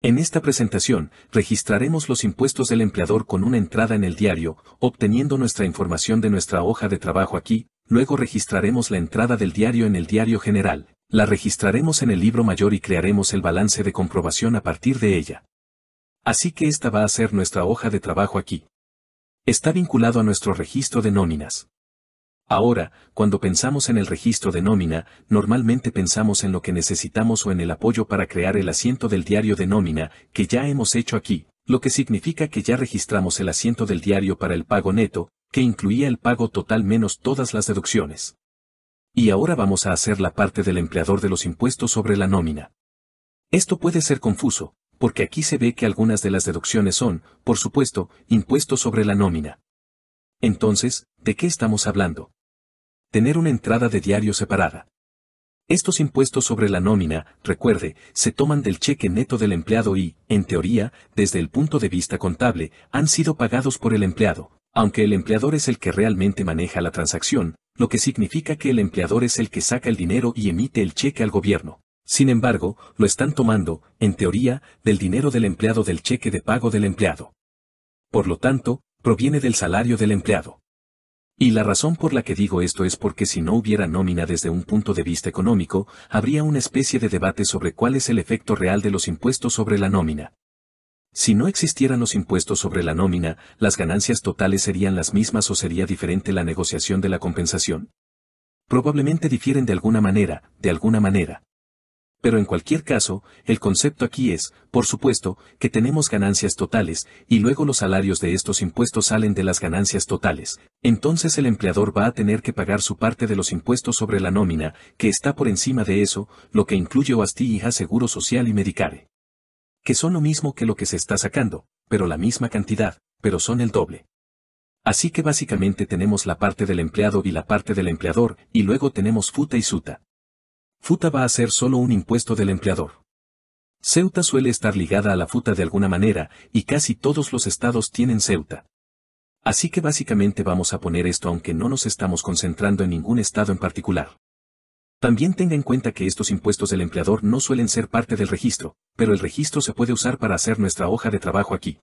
En esta presentación, registraremos los impuestos del empleador con una entrada en el diario, obteniendo nuestra información de nuestra hoja de trabajo aquí, luego registraremos la entrada del diario en el diario general, la registraremos en el libro mayor y crearemos el balance de comprobación a partir de ella. Así que esta va a ser nuestra hoja de trabajo aquí. Está vinculado a nuestro registro de nóminas. Ahora, cuando pensamos en el registro de nómina, normalmente pensamos en lo que necesitamos o en el apoyo para crear el asiento del diario de nómina, que ya hemos hecho aquí, lo que significa que ya registramos el asiento del diario para el pago neto, que incluía el pago total menos todas las deducciones. Y ahora vamos a hacer la parte del empleador de los impuestos sobre la nómina. Esto puede ser confuso, porque aquí se ve que algunas de las deducciones son, por supuesto, impuestos sobre la nómina. Entonces, ¿de qué estamos hablando? tener una entrada de diario separada. Estos impuestos sobre la nómina, recuerde, se toman del cheque neto del empleado y, en teoría, desde el punto de vista contable, han sido pagados por el empleado, aunque el empleador es el que realmente maneja la transacción, lo que significa que el empleador es el que saca el dinero y emite el cheque al gobierno. Sin embargo, lo están tomando, en teoría, del dinero del empleado del cheque de pago del empleado. Por lo tanto, proviene del salario del empleado. Y la razón por la que digo esto es porque si no hubiera nómina desde un punto de vista económico, habría una especie de debate sobre cuál es el efecto real de los impuestos sobre la nómina. Si no existieran los impuestos sobre la nómina, las ganancias totales serían las mismas o sería diferente la negociación de la compensación. Probablemente difieren de alguna manera, de alguna manera. Pero en cualquier caso, el concepto aquí es, por supuesto, que tenemos ganancias totales, y luego los salarios de estos impuestos salen de las ganancias totales. Entonces el empleador va a tener que pagar su parte de los impuestos sobre la nómina, que está por encima de eso, lo que incluye OASTI, Seguro Social y Medicare. Que son lo mismo que lo que se está sacando, pero la misma cantidad, pero son el doble. Así que básicamente tenemos la parte del empleado y la parte del empleador, y luego tenemos futa y suta. Futa va a ser solo un impuesto del empleador. Ceuta suele estar ligada a la futa de alguna manera, y casi todos los estados tienen Ceuta. Así que básicamente vamos a poner esto aunque no nos estamos concentrando en ningún estado en particular. También tenga en cuenta que estos impuestos del empleador no suelen ser parte del registro, pero el registro se puede usar para hacer nuestra hoja de trabajo aquí.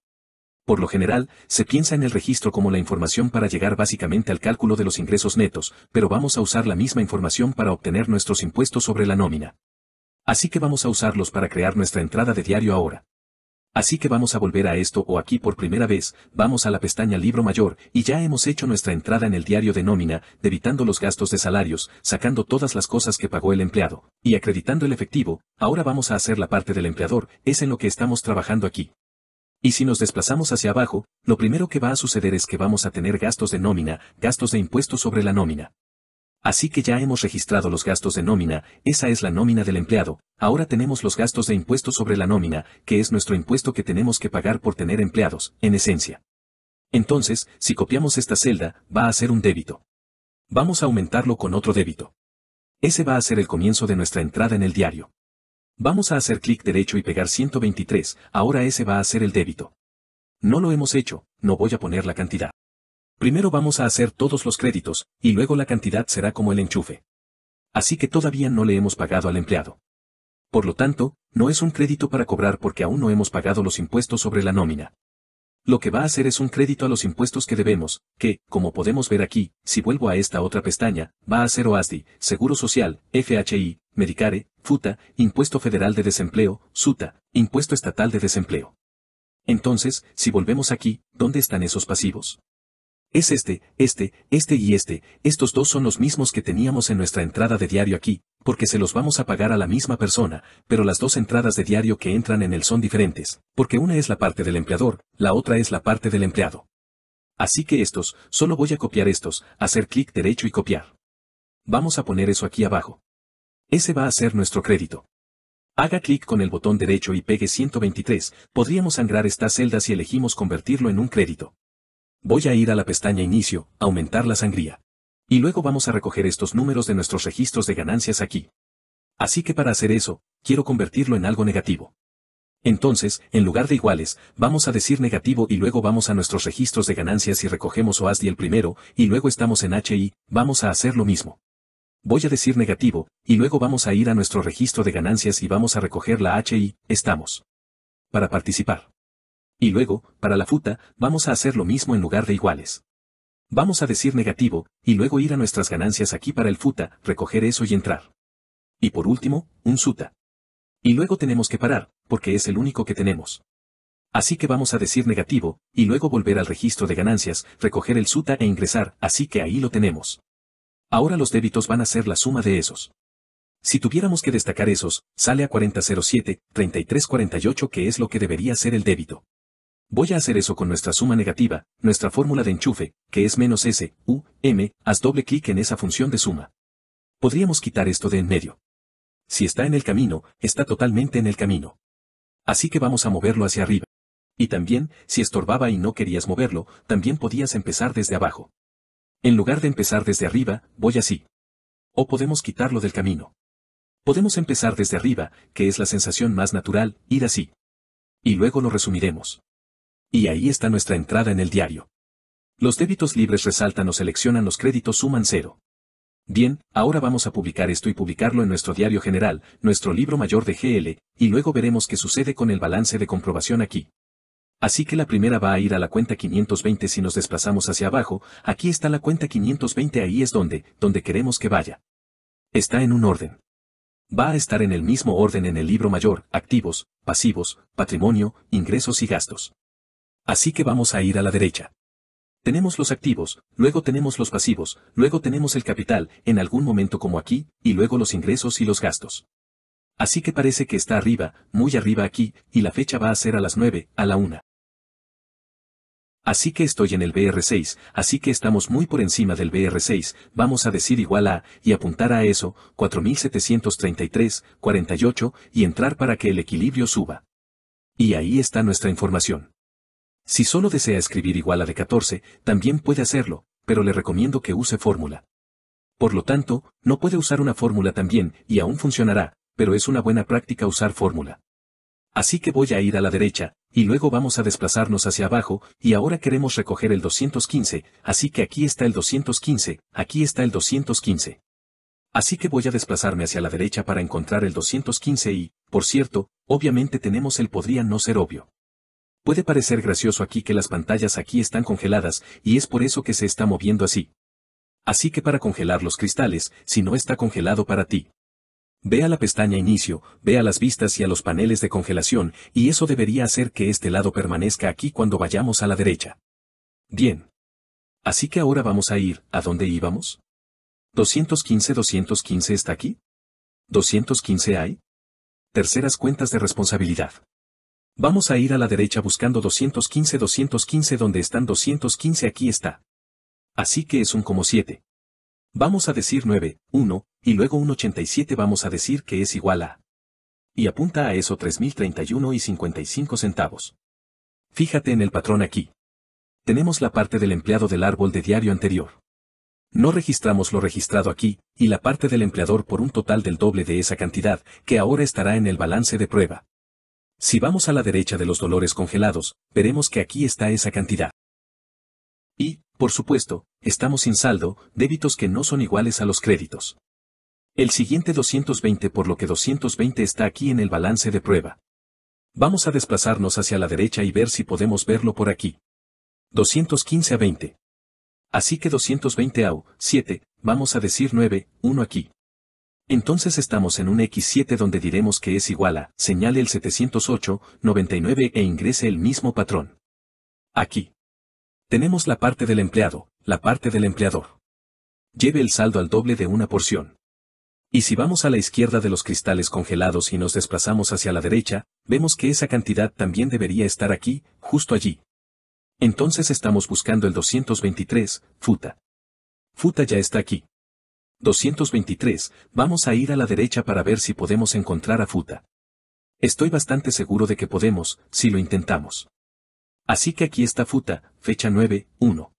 Por lo general, se piensa en el registro como la información para llegar básicamente al cálculo de los ingresos netos, pero vamos a usar la misma información para obtener nuestros impuestos sobre la nómina. Así que vamos a usarlos para crear nuestra entrada de diario ahora. Así que vamos a volver a esto o aquí por primera vez, vamos a la pestaña Libro Mayor, y ya hemos hecho nuestra entrada en el diario de nómina, debitando los gastos de salarios, sacando todas las cosas que pagó el empleado, y acreditando el efectivo, ahora vamos a hacer la parte del empleador, es en lo que estamos trabajando aquí. Y si nos desplazamos hacia abajo, lo primero que va a suceder es que vamos a tener gastos de nómina, gastos de impuestos sobre la nómina. Así que ya hemos registrado los gastos de nómina, esa es la nómina del empleado, ahora tenemos los gastos de impuestos sobre la nómina, que es nuestro impuesto que tenemos que pagar por tener empleados, en esencia. Entonces, si copiamos esta celda, va a ser un débito. Vamos a aumentarlo con otro débito. Ese va a ser el comienzo de nuestra entrada en el diario. Vamos a hacer clic derecho y pegar 123, ahora ese va a ser el débito. No lo hemos hecho, no voy a poner la cantidad. Primero vamos a hacer todos los créditos, y luego la cantidad será como el enchufe. Así que todavía no le hemos pagado al empleado. Por lo tanto, no es un crédito para cobrar porque aún no hemos pagado los impuestos sobre la nómina lo que va a hacer es un crédito a los impuestos que debemos, que, como podemos ver aquí, si vuelvo a esta otra pestaña, va a ser OASDI, Seguro Social, FHI, Medicare, FUTA, Impuesto Federal de Desempleo, SUTA, Impuesto Estatal de Desempleo. Entonces, si volvemos aquí, ¿dónde están esos pasivos? Es este, este, este y este, estos dos son los mismos que teníamos en nuestra entrada de diario aquí, porque se los vamos a pagar a la misma persona, pero las dos entradas de diario que entran en él son diferentes, porque una es la parte del empleador, la otra es la parte del empleado. Así que estos, solo voy a copiar estos, hacer clic derecho y copiar. Vamos a poner eso aquí abajo. Ese va a ser nuestro crédito. Haga clic con el botón derecho y pegue 123, podríamos sangrar estas celdas si elegimos convertirlo en un crédito. Voy a ir a la pestaña Inicio, aumentar la sangría. Y luego vamos a recoger estos números de nuestros registros de ganancias aquí. Así que para hacer eso, quiero convertirlo en algo negativo. Entonces, en lugar de iguales, vamos a decir negativo y luego vamos a nuestros registros de ganancias y recogemos OASDI el primero, y luego estamos en HI, vamos a hacer lo mismo. Voy a decir negativo, y luego vamos a ir a nuestro registro de ganancias y vamos a recoger la HI, estamos. Para participar. Y luego, para la futa, vamos a hacer lo mismo en lugar de iguales. Vamos a decir negativo, y luego ir a nuestras ganancias aquí para el futa, recoger eso y entrar. Y por último, un suta. Y luego tenemos que parar, porque es el único que tenemos. Así que vamos a decir negativo, y luego volver al registro de ganancias, recoger el suta e ingresar, así que ahí lo tenemos. Ahora los débitos van a ser la suma de esos. Si tuviéramos que destacar esos, sale a 4007, 3348 que es lo que debería ser el débito. Voy a hacer eso con nuestra suma negativa, nuestra fórmula de enchufe, que es menos S, U, M, haz doble clic en esa función de suma. Podríamos quitar esto de en medio. Si está en el camino, está totalmente en el camino. Así que vamos a moverlo hacia arriba. Y también, si estorbaba y no querías moverlo, también podías empezar desde abajo. En lugar de empezar desde arriba, voy así. O podemos quitarlo del camino. Podemos empezar desde arriba, que es la sensación más natural, ir así. Y luego lo resumiremos. Y ahí está nuestra entrada en el diario. Los débitos libres resaltan o seleccionan los créditos suman cero. Bien, ahora vamos a publicar esto y publicarlo en nuestro diario general, nuestro libro mayor de GL, y luego veremos qué sucede con el balance de comprobación aquí. Así que la primera va a ir a la cuenta 520 si nos desplazamos hacia abajo, aquí está la cuenta 520 ahí es donde, donde queremos que vaya. Está en un orden. Va a estar en el mismo orden en el libro mayor, activos, pasivos, patrimonio, ingresos y gastos. Así que vamos a ir a la derecha. Tenemos los activos, luego tenemos los pasivos, luego tenemos el capital, en algún momento como aquí, y luego los ingresos y los gastos. Así que parece que está arriba, muy arriba aquí, y la fecha va a ser a las 9, a la 1. Así que estoy en el BR6, así que estamos muy por encima del BR6, vamos a decir igual a, y apuntar a eso, 4733, 48, y entrar para que el equilibrio suba. Y ahí está nuestra información. Si solo desea escribir igual a de 14, también puede hacerlo, pero le recomiendo que use fórmula. Por lo tanto, no puede usar una fórmula también, y aún funcionará, pero es una buena práctica usar fórmula. Así que voy a ir a la derecha, y luego vamos a desplazarnos hacia abajo, y ahora queremos recoger el 215, así que aquí está el 215, aquí está el 215. Así que voy a desplazarme hacia la derecha para encontrar el 215 y, por cierto, obviamente tenemos el podría no ser obvio. Puede parecer gracioso aquí que las pantallas aquí están congeladas y es por eso que se está moviendo así. Así que para congelar los cristales, si no está congelado para ti. Ve a la pestaña Inicio, ve a las vistas y a los paneles de congelación y eso debería hacer que este lado permanezca aquí cuando vayamos a la derecha. Bien. Así que ahora vamos a ir, ¿a dónde íbamos? 215-215 está aquí. 215 hay. Terceras cuentas de responsabilidad. Vamos a ir a la derecha buscando 215 215 donde están 215 aquí está. Así que es un como 7. Vamos a decir 9, 1, y luego un 87 vamos a decir que es igual a. Y apunta a eso 3031 y 55 centavos. Fíjate en el patrón aquí. Tenemos la parte del empleado del árbol de diario anterior. No registramos lo registrado aquí, y la parte del empleador por un total del doble de esa cantidad, que ahora estará en el balance de prueba. Si vamos a la derecha de los dolores congelados, veremos que aquí está esa cantidad. Y, por supuesto, estamos sin saldo, débitos que no son iguales a los créditos. El siguiente 220 por lo que 220 está aquí en el balance de prueba. Vamos a desplazarnos hacia la derecha y ver si podemos verlo por aquí. 215 a 20. Así que 220 a 7, vamos a decir 9, 1 aquí. Entonces estamos en un X7 donde diremos que es igual a, señale el 708, 99 e ingrese el mismo patrón. Aquí. Tenemos la parte del empleado, la parte del empleador. Lleve el saldo al doble de una porción. Y si vamos a la izquierda de los cristales congelados y nos desplazamos hacia la derecha, vemos que esa cantidad también debería estar aquí, justo allí. Entonces estamos buscando el 223, futa. Futa ya está aquí. 223, vamos a ir a la derecha para ver si podemos encontrar a Futa. Estoy bastante seguro de que podemos, si lo intentamos. Así que aquí está Futa, fecha 9, 1.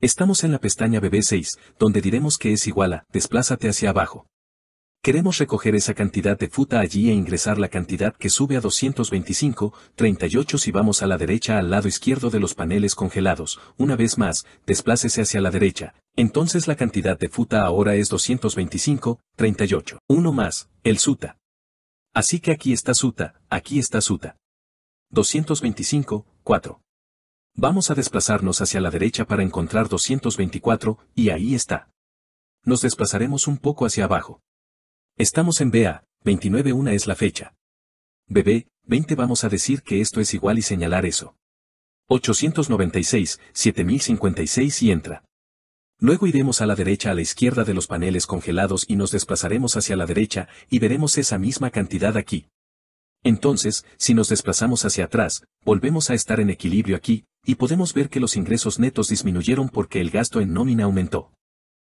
Estamos en la pestaña BB6, donde diremos que es igual a, desplázate hacia abajo. Queremos recoger esa cantidad de futa allí e ingresar la cantidad que sube a 225, 38 si vamos a la derecha al lado izquierdo de los paneles congelados, una vez más, desplácese hacia la derecha, entonces la cantidad de futa ahora es 225, 38. Uno más, el suta. Así que aquí está suta, aquí está suta. 225, 4. Vamos a desplazarnos hacia la derecha para encontrar 224, y ahí está. Nos desplazaremos un poco hacia abajo. Estamos en BA, 29 una es la fecha. Bebé, 20 vamos a decir que esto es igual y señalar eso. 896, 7056 y entra. Luego iremos a la derecha a la izquierda de los paneles congelados y nos desplazaremos hacia la derecha y veremos esa misma cantidad aquí. Entonces, si nos desplazamos hacia atrás, volvemos a estar en equilibrio aquí, y podemos ver que los ingresos netos disminuyeron porque el gasto en nómina aumentó.